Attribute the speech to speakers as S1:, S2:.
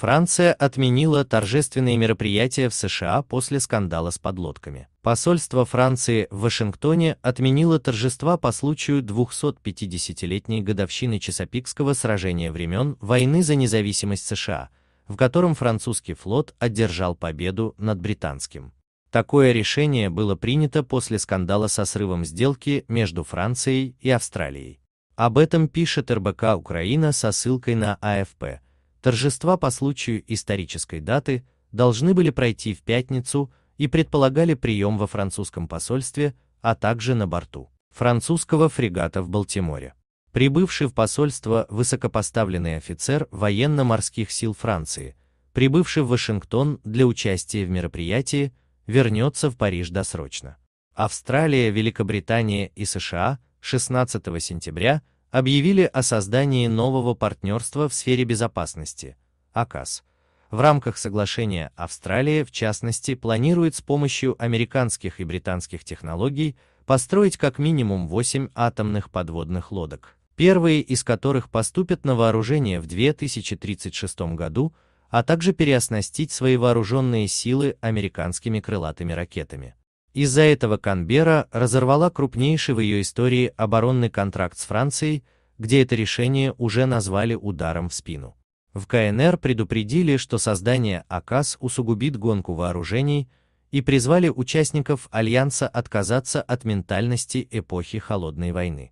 S1: Франция отменила торжественные мероприятия в США после скандала с подлодками. Посольство Франции в Вашингтоне отменило торжества по случаю 250-летней годовщины Чесопикского сражения времен войны за независимость США, в котором французский флот одержал победу над британским. Такое решение было принято после скандала со срывом сделки между Францией и Австралией. Об этом пишет РБК Украина со ссылкой на АФП торжества по случаю исторической даты должны были пройти в пятницу и предполагали прием во французском посольстве, а также на борту французского фрегата в Балтиморе. Прибывший в посольство высокопоставленный офицер военно-морских сил Франции, прибывший в Вашингтон для участия в мероприятии, вернется в Париж досрочно. Австралия, Великобритания и США 16 сентября объявили о создании нового партнерства в сфере безопасности, АКАС. В рамках соглашения Австралия, в частности, планирует с помощью американских и британских технологий построить как минимум 8 атомных подводных лодок, первые из которых поступят на вооружение в 2036 году, а также переоснастить свои вооруженные силы американскими крылатыми ракетами. Из-за этого Канбера разорвала крупнейший в ее истории оборонный контракт с Францией, где это решение уже назвали ударом в спину. В КНР предупредили, что создание АКАС усугубит гонку вооружений и призвали участников Альянса отказаться от ментальности эпохи Холодной войны.